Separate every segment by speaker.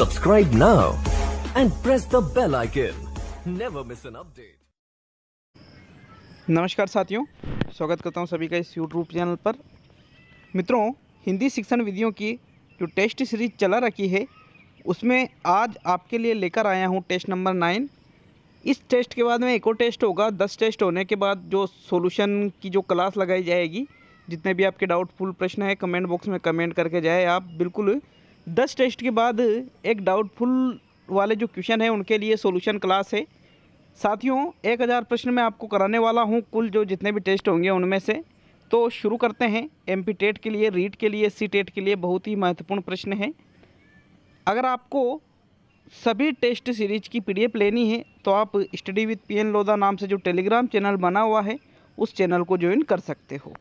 Speaker 1: Subscribe now and press the bell icon. Never miss an update. नमस्कार साथियों स्वागत करता हूं सभी का इस YouTube चैनल पर मित्रों हिंदी शिक्षण विधियों की जो टेस्ट सीरीज चला रखी है उसमें आज आपके लिए लेकर आया हूं टेस्ट नंबर नाइन इस टेस्ट के बाद में एक और टेस्ट होगा दस टेस्ट होने के बाद जो सॉल्यूशन की जो क्लास लगाई जाएगी जितने भी आपके डाउटफुल प्रश्न है कमेंट बॉक्स में कमेंट करके जाए आप बिल्कुल दस टेस्ट के बाद एक डाउटफुल वाले जो क्वेश्चन है उनके लिए सॉल्यूशन क्लास है साथियों एक हज़ार प्रश्न मैं आपको कराने वाला हूं कुल जो जितने भी टेस्ट होंगे उनमें से तो शुरू करते हैं एम टेट के लिए रीट के लिए सी टेट के लिए बहुत ही महत्वपूर्ण प्रश्न है अगर आपको सभी टेस्ट सीरीज की एफ लेनी है तो आप स्टडी विद एन लोधा नाम से जो टेलीग्राम चैनल बना हुआ है उस चैनल को ज्वाइन कर सकते हो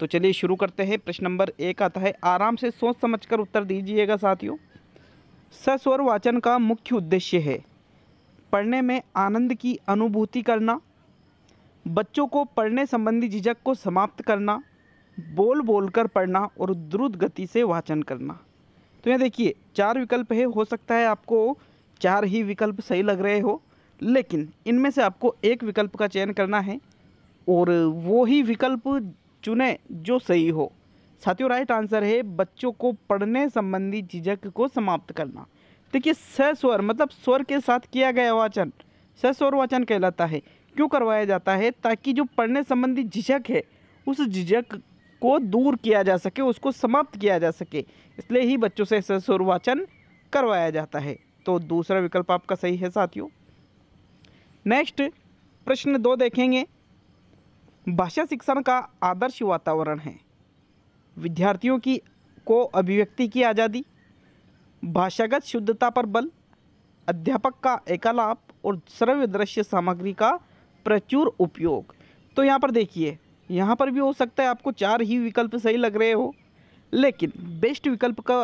Speaker 1: तो चलिए शुरू करते हैं प्रश्न नंबर एक आता है आराम से सोच समझकर उत्तर दीजिएगा साथियों सस्वर वाचन का मुख्य उद्देश्य है पढ़ने में आनंद की अनुभूति करना बच्चों को पढ़ने संबंधी झिझक को समाप्त करना बोल बोल कर पढ़ना और द्रुत गति से वाचन करना तो यह देखिए चार विकल्प है हो सकता है आपको चार ही विकल्प सही लग रहे हो लेकिन इनमें से आपको एक विकल्प का चयन करना है और वो ही विकल्प चुनें जो सही हो साथियों राइट आंसर है बच्चों को पढ़ने संबंधी झिझक को समाप्त करना देखिए स्वर मतलब स्वर के साथ किया गया वाचन सस्वर वाचन कहलाता है क्यों करवाया जाता है ताकि जो पढ़ने संबंधी झिझक है उस झिझक को दूर किया जा सके उसको समाप्त किया जा सके इसलिए ही बच्चों से सस्वर वाचन करवाया जाता है तो दूसरा विकल्प आपका सही है साथियों नेक्स्ट प्रश्न दो देखेंगे भाषा शिक्षण का आदर्श वातावरण है विद्यार्थियों की को अभिव्यक्ति की आज़ादी भाषागत शुद्धता पर बल अध्यापक का एकालाप और सर्वदृश्य सामग्री का प्रचुर उपयोग तो यहाँ पर देखिए यहाँ पर भी हो सकता है आपको चार ही विकल्प सही लग रहे हो लेकिन बेस्ट विकल्प का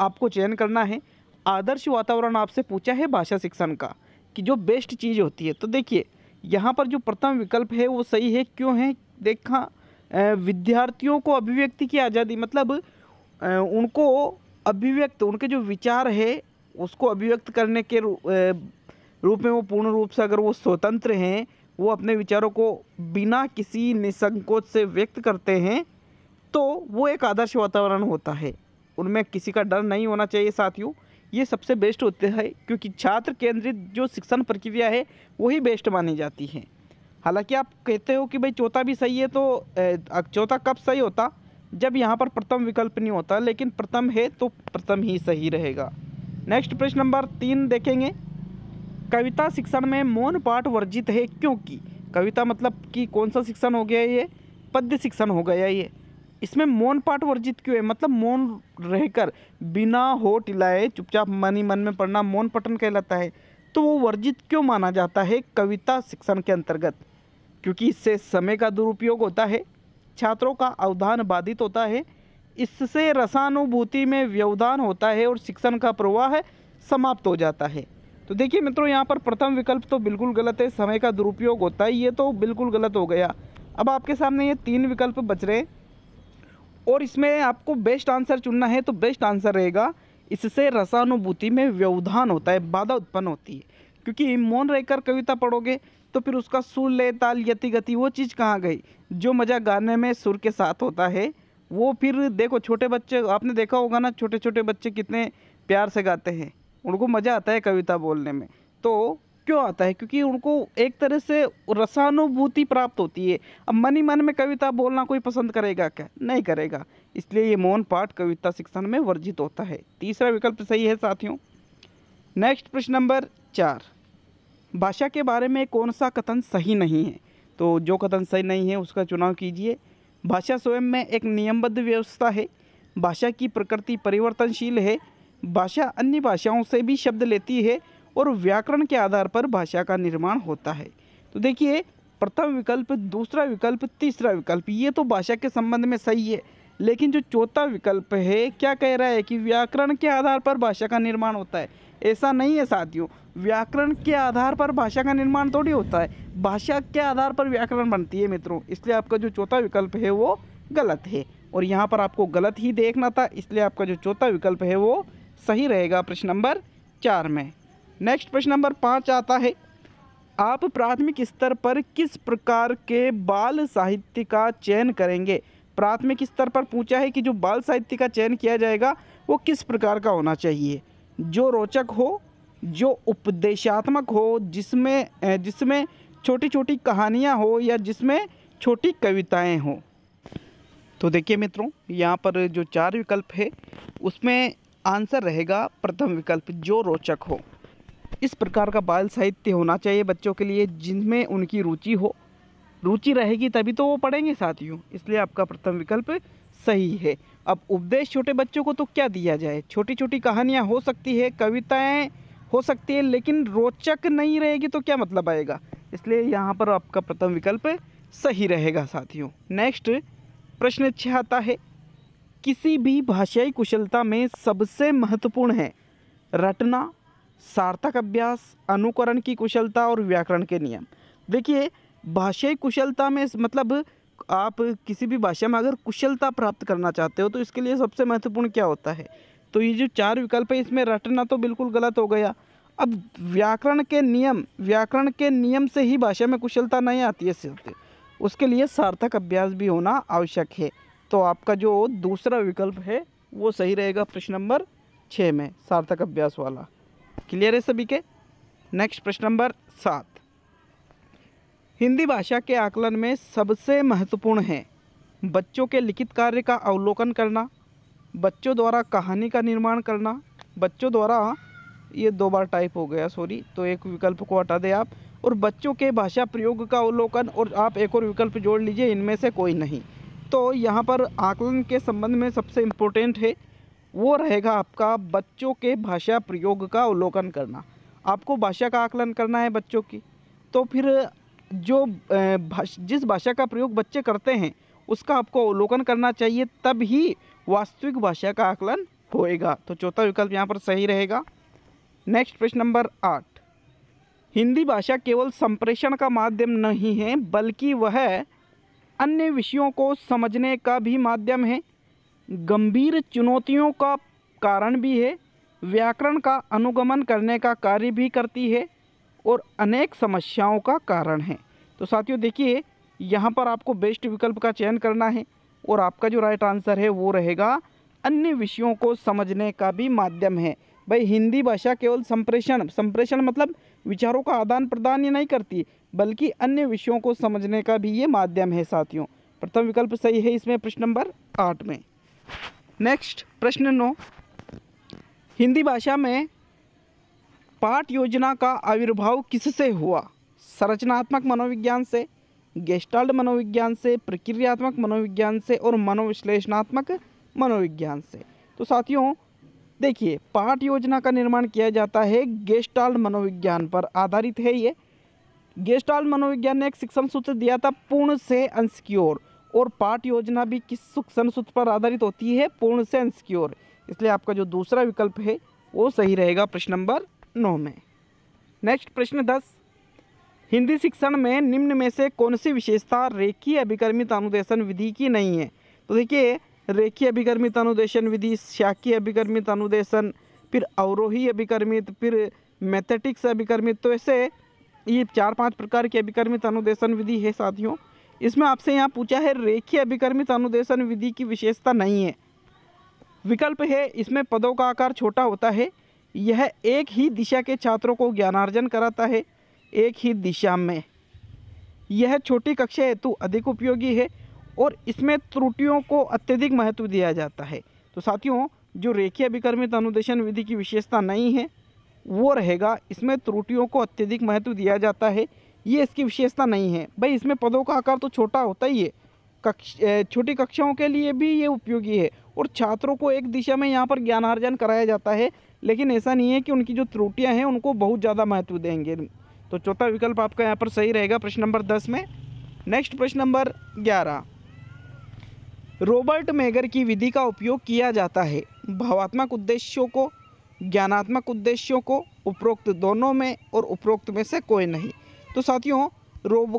Speaker 1: आपको चयन करना है आदर्श वातावरण आपसे पूछा है भाषा शिक्षण का कि जो बेस्ट चीज़ होती है तो देखिए यहाँ पर जो प्रथम विकल्प है वो सही है क्यों है देखा विद्यार्थियों को अभिव्यक्ति की आज़ादी मतलब उनको अभिव्यक्त उनके जो विचार है उसको अभिव्यक्त करने के रूप में वो पूर्ण रूप से अगर वो स्वतंत्र हैं वो अपने विचारों को बिना किसी निसंकोच से व्यक्त करते हैं तो वो एक आदर्श वातावरण होता है उनमें किसी का डर नहीं होना चाहिए साथियों ये सबसे बेस्ट होते हैं क्योंकि छात्र केंद्रित जो शिक्षण प्रक्रिया है वही बेस्ट मानी जाती है हालांकि आप कहते हो कि भाई चौथा भी सही है तो चौथा कब सही होता जब यहाँ पर प्रथम विकल्प नहीं होता लेकिन प्रथम है तो प्रथम ही सही रहेगा नेक्स्ट प्रश्न नंबर तीन देखेंगे कविता शिक्षण में मौन पाठ वर्जित है क्योंकि कविता मतलब कि कौन सा शिक्षण हो गया ये पद्य शिक्षण हो गया ये इसमें मौन पाठ वर्जित क्यों है मतलब मौन रहकर बिना हो हिलाए चुपचाप मन ही मन में पढ़ना मौन पठन कहलाता है तो वो वर्जित क्यों माना जाता है कविता शिक्षण के अंतर्गत क्योंकि इससे समय का दुरुपयोग होता है छात्रों का अवधान बाधित होता है इससे रसानुभूति में व्यवधान होता है और शिक्षण का प्रवाह समाप्त हो जाता है तो देखिए मित्रों यहाँ पर प्रथम विकल्प तो बिल्कुल गलत है समय का दुरुपयोग होता है ये तो बिल्कुल गलत हो गया अब आपके सामने ये तीन विकल्प बच रहे हैं और इसमें आपको बेस्ट आंसर चुनना है तो बेस्ट आंसर रहेगा इससे रसानुभूति में व्यवधान होता है बाधा उत्पन्न होती है क्योंकि मौन रहकर कविता पढ़ोगे तो फिर उसका सुर ले ताल यति गति वो चीज़ कहाँ गई जो मज़ा गाने में सुर के साथ होता है वो फिर देखो छोटे बच्चे आपने देखा होगा ना छोटे छोटे बच्चे कितने प्यार से गाते हैं उनको मज़ा आता है कविता बोलने में तो क्यों आता है क्योंकि उनको एक तरह से रसानुभूति प्राप्त होती है अब मन ही मन में कविता बोलना कोई पसंद करेगा क्या नहीं करेगा इसलिए ये मौन पाठ कविता शिक्षण में वर्जित होता है तीसरा विकल्प सही है साथियों नेक्स्ट प्रश्न नंबर चार भाषा के बारे में कौन सा कथन सही नहीं है तो जो कथन सही नहीं है उसका चुनाव कीजिए भाषा स्वयं में एक नियमबद्ध व्यवस्था है भाषा की प्रकृति परिवर्तनशील है भाषा अन्य भाषाओं से भी शब्द लेती है और व्याकरण के आधार पर भाषा का निर्माण होता है तो देखिए प्रथम विकल्प दूसरा विकल्प तीसरा विकल्प ये तो भाषा के संबंध में सही है लेकिन जो चौथा विकल्प है क्या कह रहा है कि व्याकरण के आधार पर भाषा का निर्माण होता है ऐसा नहीं है साथियों व्याकरण के आधार पर भाषा का निर्माण थोड़ी होता है भाषा के आधार पर व्याकरण बनती है मित्रों इसलिए आपका जो चौथा विकल्प है वो गलत है और यहाँ पर आपको गलत ही देखना था इसलिए आपका जो चौथा विकल्प है वो सही रहेगा प्रश्न नंबर चार में नेक्स्ट प्रश्न नंबर पाँच आता है आप प्राथमिक स्तर पर किस प्रकार के बाल साहित्य का चयन करेंगे प्राथमिक स्तर पर पूछा है कि जो बाल साहित्य का चयन किया जाएगा वो किस प्रकार का होना चाहिए जो रोचक हो जो उपदेशात्मक हो जिसमें जिसमें छोटी छोटी कहानियाँ हो या जिसमें छोटी कविताएं हों तो देखिए मित्रों यहाँ पर जो चार विकल्प है उसमें आंसर रहेगा प्रथम विकल्प जो रोचक हो इस प्रकार का बाल साहित्य होना चाहिए बच्चों के लिए जिनमें उनकी रुचि हो रुचि रहेगी तभी तो वो पढ़ेंगे साथियों इसलिए आपका प्रथम विकल्प सही है अब उपदेश छोटे बच्चों को तो क्या दिया जाए छोटी छोटी कहानियाँ हो सकती है कविताएँ हो सकती है लेकिन रोचक नहीं रहेगी तो क्या मतलब आएगा इसलिए यहाँ पर आपका प्रथम विकल्प सही रहेगा साथियों नेक्स्ट प्रश्न छः आता है किसी भी भाषाई कुशलता में सबसे महत्वपूर्ण है रटना सार्थक अभ्यास अनुकरण की कुशलता और व्याकरण के नियम देखिए भाषाई कुशलता में मतलब आप किसी भी भाषा में अगर कुशलता प्राप्त करना चाहते हो तो इसके लिए सबसे महत्वपूर्ण क्या होता है तो ये जो चार विकल्प है इसमें रटना तो बिल्कुल गलत हो गया अब व्याकरण के नियम व्याकरण के नियम से ही भाषा में कुशलता नहीं आती है सिर्फ उसके लिए सार्थक अभ्यास भी होना आवश्यक है तो आपका जो दूसरा विकल्प है वो सही रहेगा प्रश्न नंबर छः में सार्थक अभ्यास वाला क्लियर है सभी के नेक्स्ट प्रश्न नंबर सात हिंदी भाषा के आकलन में सबसे महत्वपूर्ण है बच्चों के लिखित कार्य का अवलोकन करना बच्चों द्वारा कहानी का निर्माण करना बच्चों द्वारा ये दो बार टाइप हो गया सॉरी तो एक विकल्प को हटा दें आप और बच्चों के भाषा प्रयोग का अवलोकन और आप एक और विकल्प जोड़ लीजिए इनमें से कोई नहीं तो यहाँ पर आकलन के संबंध में सबसे इम्पोर्टेंट है वो रहेगा आपका बच्चों के भाषा प्रयोग का अवलोकन करना आपको भाषा का आकलन करना है बच्चों की तो फिर जो भाष जिस भाषा का प्रयोग बच्चे करते हैं उसका आपको अवलोकन करना चाहिए तब ही वास्तविक भाषा का आकलन होएगा तो चौथा विकल्प यहाँ पर सही रहेगा नेक्स्ट प्रश्न नंबर आठ हिंदी भाषा केवल संप्रेषण का माध्यम नहीं है बल्कि वह अन्य विषयों को समझने का भी माध्यम है गंभीर चुनौतियों का कारण भी है व्याकरण का अनुगमन करने का कार्य भी करती है और अनेक समस्याओं का कारण है तो साथियों देखिए यहाँ पर आपको बेस्ट विकल्प का चयन करना है और आपका जो राइट आंसर है वो रहेगा अन्य विषयों को समझने का भी माध्यम है भाई हिंदी भाषा केवल संप्रेषण संप्रेषण मतलब विचारों का आदान प्रदान ये नहीं करती बल्कि अन्य विषयों को समझने का भी ये माध्यम है साथियों प्रथम विकल्प सही है इसमें प्रश्न नंबर आठ में नेक्स्ट प्रश्न नौ हिंदी भाषा में पाठ योजना का आविर्भाव किससे हुआ संरचनात्मक मनोविज्ञान से गेस्टाल्ड मनोविज्ञान से प्रक्रियात्मक मनोविज्ञान से और मनोविश्लेषणात्मक मनोविज्ञान से तो साथियों देखिए पाठ योजना का निर्माण किया जाता है गेस्टाल्ड मनोविज्ञान पर आधारित है ये गेस्टाल्ड मनोविज्ञान ने एक शिक्षण सूत्र दिया था पूर्ण से अंश की ओर और पाठ योजना भी किस सुख संसुद पर आधारित होती है पूर्ण सेंस की ओर इसलिए आपका जो दूसरा विकल्प है वो सही रहेगा प्रश्न नंबर नौ में नेक्स्ट प्रश्न दस हिंदी शिक्षण में निम्न में से कौन सी विशेषता रेखीय अभिकर्मित अनुदेशन विधि की नहीं है तो देखिए रेखीय अभिकर्मित अनुदेशन विधि शाकीय अभिकर्मित अनुदेशन फिर अवरोही अभिकर्मित फिर मैथेटिक्स अभिकर्मित तो ऐसे ये चार पांच प्रकार की अभिकर्मित अनुदेशन विधि है साथियों इसमें आपसे यहाँ पूछा है रेखीय अभिकर्मित अनुदेशन विधि की विशेषता नहीं है विकल्प है इसमें पदों का आकार छोटा होता है यह एक ही दिशा के छात्रों को ज्ञानार्जन कराता है एक ही दिशा में यह छोटी कक्षा हेतु अधिक उपयोगी है और इसमें त्रुटियों को अत्यधिक महत्व दिया जाता है तो साथियों जो रेखीय अभिकर्मित अनुदेशन विधि की विशेषता नहीं है वो रहेगा इसमें त्रुटियों को अत्यधिक महत्व दिया जाता है ये इसकी विशेषता नहीं है भाई इसमें पदों का आकार तो छोटा होता ही है कक्ष छोटी कक्षाओं के लिए भी ये उपयोगी है और छात्रों को एक दिशा में यहाँ पर ज्ञानार्जन कराया जाता है लेकिन ऐसा नहीं है कि उनकी जो त्रुटियाँ हैं उनको बहुत ज़्यादा महत्व देंगे तो चौथा विकल्प आपका यहाँ पर सही रहेगा प्रश्न नंबर दस में नेक्स्ट प्रश्न नंबर ग्यारह रॉबर्ट मेगर की विधि का उपयोग किया जाता है भावात्मक उद्देश्यों को ज्ञानात्मक उद्देश्यों को उपरोक्त दोनों में और उपरोक्त में से कोई नहीं तो साथियों रोब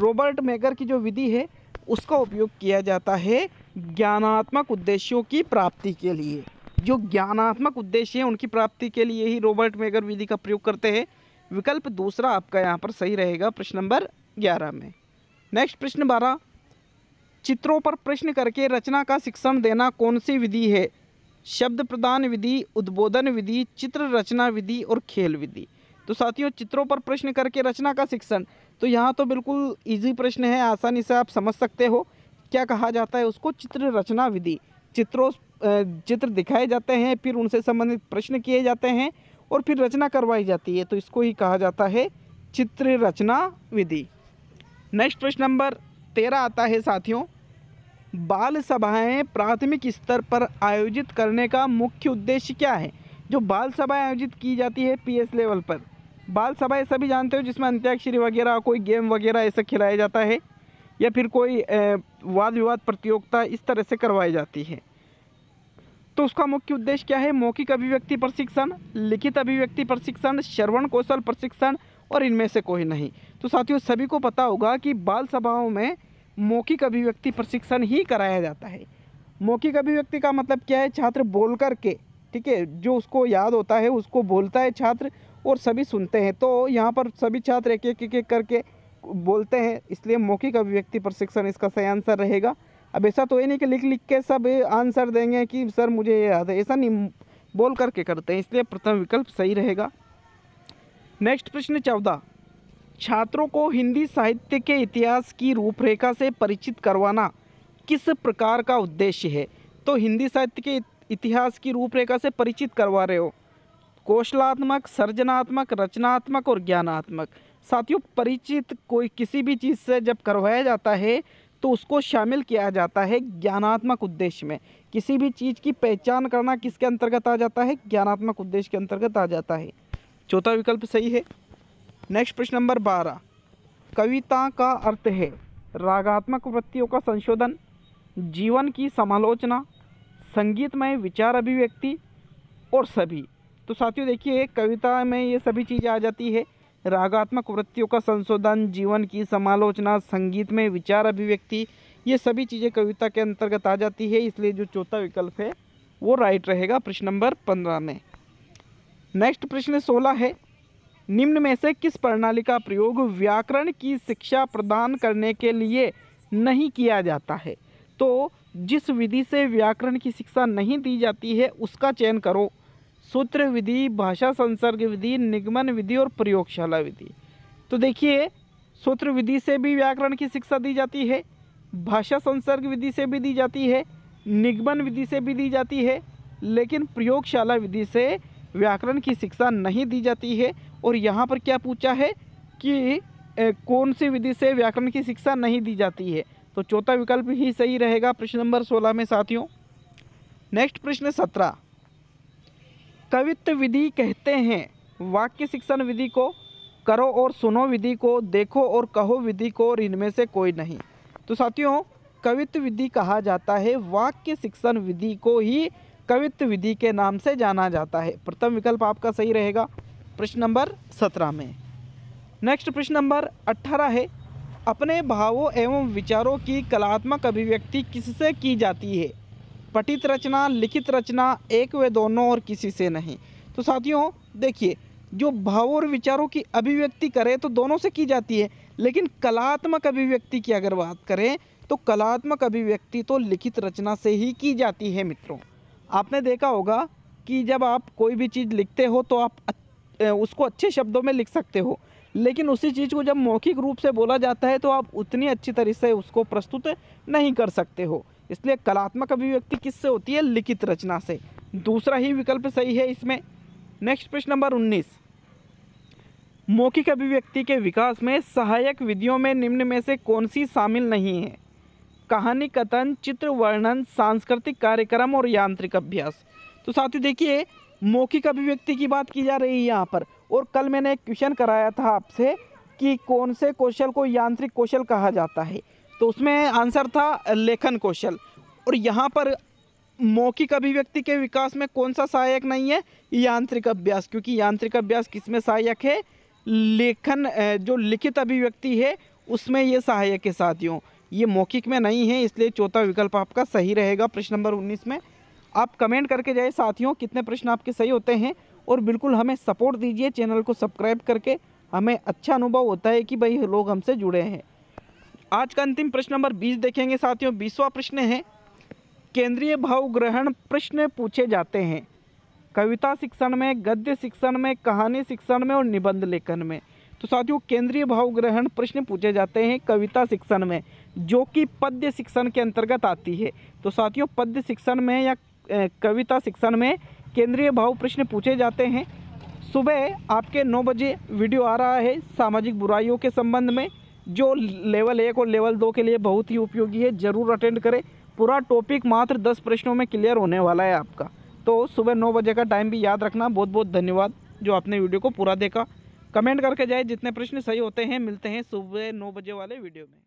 Speaker 1: रोबर्ट मेगर की जो विधि है उसका उपयोग किया जाता है ज्ञानात्मक उद्देश्यों की प्राप्ति के लिए जो ज्ञानात्मक उद्देश्य हैं उनकी प्राप्ति के लिए ही रोबर्ट मेगर विधि का प्रयोग करते हैं विकल्प दूसरा आपका यहाँ पर सही रहेगा प्रश्न नंबर ग्यारह में नेक्स्ट प्रश्न बारह चित्रों पर प्रश्न करके रचना का शिक्षण देना कौन सी विधि है शब्द प्रदान विधि उद्बोधन विधि चित्र रचना विधि और खेल विधि तो साथियों चित्रों पर प्रश्न करके रचना का शिक्षण तो यहाँ तो बिल्कुल इजी प्रश्न है आसानी से आप समझ सकते हो क्या कहा जाता है उसको चित्र रचना विधि चित्रों चित्र दिखाए जाते हैं फिर उनसे संबंधित प्रश्न किए जाते हैं और फिर रचना करवाई जाती है तो इसको ही कहा जाता है चित्र रचना विधि नेक्स्ट प्रश्न नंबर तेरह आता है साथियों बाल सभाएं प्राथमिक स्तर पर आयोजित करने का मुख्य उद्देश्य क्या है जो बाल सभाएं आयोजित की जाती है पीएस लेवल पर बाल सभा ऐसा भी जानते हो जिसमें अंत्याक्षरी वगैरह कोई गेम वगैरह ऐसा खिलाया जाता है या फिर कोई वाद विवाद प्रतियोगिता इस तरह से करवाई जाती है तो उसका मुख्य उद्देश्य क्या है मौखिक अभिव्यक्ति प्रशिक्षण लिखित अभिव्यक्ति प्रशिक्षण श्रवण कौशल प्रशिक्षण और इनमें से कोई नहीं तो साथियों सभी को पता होगा कि बाल सभाओं में मौखिक अभिव्यक्ति प्रशिक्षण ही कराया जाता है मौखिक अभिव्यक्ति का मतलब क्या है छात्र बोल कर के ठीक है जो उसको याद होता है उसको बोलता है छात्र और सभी सुनते हैं तो यहाँ पर सभी छात्र एक एक एक करके बोलते हैं इसलिए मौखिक अभिव्यक्ति प्रशिक्षण इसका सही आंसर रहेगा अब ऐसा तो ये नहीं कि लिख लिख के सब आंसर देंगे कि सर मुझे ये याद है ऐसा नहीं बोल करके करते हैं इसलिए प्रथम विकल्प सही रहेगा नेक्स्ट प्रश्न चौदह छात्रों को हिंदी साहित्य के इतिहास की रूपरेखा से परिचित करवाना किस प्रकार का उद्देश्य है तो हिंदी साहित्य के इतिहास की रूपरेखा से परिचित करवा रहे हो कौशलात्मक सृजनात्मक रचनात्मक और ज्ञानात्मक साथियों परिचित कोई किसी भी चीज़ से जब करवाया जाता है तो उसको शामिल किया जाता है ज्ञानात्मक उद्देश्य में किसी भी चीज़ की पहचान करना किसके अंतर्गत आ जाता है ज्ञानात्मक उद्देश्य के अंतर्गत आ जाता है चौथा विकल्प सही है नेक्स्ट प्रश्न नंबर बारह कविता का अर्थ है रागात्मक वृत्तियों का संशोधन जीवन की समालोचना संगीतमय विचार अभिव्यक्ति और सभी तो साथियों देखिए कविता में ये सभी चीज़ें आ जाती है रागात्मक वृत्तियों का संशोधन जीवन की समालोचना संगीत में विचार अभिव्यक्ति ये सभी चीज़ें कविता के अंतर्गत आ जाती है इसलिए जो चौथा विकल्प है वो राइट रहेगा प्रश्न नंबर पंद्रह में नेक्स्ट प्रश्न सोलह है निम्न में से किस प्रणाली का प्रयोग व्याकरण की शिक्षा प्रदान करने के लिए नहीं किया जाता है तो जिस विधि से व्याकरण की शिक्षा नहीं दी जाती है उसका चयन करो सूत्र विधि भाषा संसर्ग विधि निगमन विधि और प्रयोगशाला विधि तो देखिए सूत्र विधि से भी व्याकरण की शिक्षा दी जाती है भाषा संसर्ग विधि से भी दी जाती है निगमन विधि से भी दी जाती है लेकिन प्रयोगशाला विधि से व्याकरण की शिक्षा नहीं दी जाती है और यहाँ पर क्या पूछा है कि ए, कौन सी विधि से व्याकरण की शिक्षा नहीं दी जाती है तो चौथा विकल्प ही सही रहेगा प्रश्न नंबर सोलह में साथियों नेक्स्ट प्रश्न सत्रह कवित्व विधि कहते हैं वाक्य शिक्षण विधि को करो और सुनो विधि को देखो और कहो विधि को और इनमें से कोई नहीं तो साथियों कवित्व विधि कहा जाता है वाक्य शिक्षण विधि को ही कवित्व विधि के नाम से जाना जाता है प्रथम विकल्प आपका सही रहेगा प्रश्न नंबर सत्रह में नेक्स्ट प्रश्न नंबर अट्ठारह है अपने भावों एवं विचारों की कलात्मक अभिव्यक्ति किससे की जाती है पठित रचना लिखित रचना एक वे दोनों और किसी से नहीं तो साथियों देखिए जो भावों और विचारों की अभिव्यक्ति करें तो दोनों से की जाती है लेकिन कलात्मक अभिव्यक्ति की अगर बात करें तो कलात्मक अभिव्यक्ति तो लिखित रचना से ही की जाती है मित्रों आपने देखा होगा कि जब आप कोई भी चीज़ लिखते हो तो आप उसको अच्छे शब्दों में लिख सकते हो लेकिन उसी चीज़ को जब मौखिक रूप से बोला जाता है तो आप उतनी अच्छी तरह से उसको प्रस्तुत नहीं कर सकते हो इसलिए कलात्मक अभिव्यक्ति किससे होती है लिखित रचना से दूसरा ही विकल्प सही है इसमें नेक्स्ट प्रश्न नंबर उन्नीस मौखिक अभिव्यक्ति के विकास में सहायक विधियों में निम्न में से कौन सी शामिल नहीं है कहानी कथन चित्र वर्णन सांस्कृतिक कार्यक्रम और यांत्रिक अभ्यास तो ही देखिए मौखिक अभिव्यक्ति की बात की जा रही है यहाँ पर और कल मैंने एक क्वेश्चन कराया था आपसे कि कौन से कौशल को यांत्रिक कौशल कहा जाता है तो उसमें आंसर था लेखन कौशल और यहाँ पर मौखिक अभिव्यक्ति के विकास में कौन सा सहायक नहीं है यांत्रिक अभ्यास क्योंकि यांत्रिक अभ्यास किसमें सहायक है लेखन जो लिखित अभिव्यक्ति है उसमें ये सहायक है साथियों ये मौखिक में नहीं है इसलिए चौथा विकल्प आपका सही रहेगा प्रश्न नंबर उन्नीस में आप कमेंट करके जाए साथियों कितने प्रश्न आपके सही होते हैं और बिल्कुल हमें सपोर्ट दीजिए चैनल को सब्सक्राइब करके हमें अच्छा अनुभव होता है कि भाई लोग हमसे जुड़े हैं आज का अंतिम प्रश्न नंबर बीस देखेंगे साथियों बीसवा प्रश्न है केंद्रीय भाव ग्रहण प्रश्न पूछे जाते हैं कविता शिक्षण में गद्य शिक्षण में कहानी शिक्षण में और निबंध लेखन में तो साथियों केंद्रीय भाव ग्रहण प्रश्न पूछे जाते हैं कविता शिक्षण में जो कि पद्य शिक्षण के अंतर्गत आती है तो साथियों पद्य शिक्षण में या कविता शिक्षण में केंद्रीय भाव प्रश्न पूछे जाते हैं सुबह आपके नौ बजे वीडियो आ रहा है सामाजिक बुराइयों के संबंध में जो लेवल एक और लेवल दो के लिए बहुत ही उपयोगी है ज़रूर अटेंड करें पूरा टॉपिक मात्र दस प्रश्नों में क्लियर होने वाला है आपका तो सुबह नौ बजे का टाइम भी याद रखना बहुत बहुत धन्यवाद जो आपने वीडियो को पूरा देखा कमेंट करके जाए जितने प्रश्न सही होते हैं मिलते हैं सुबह नौ बजे वाले वीडियो में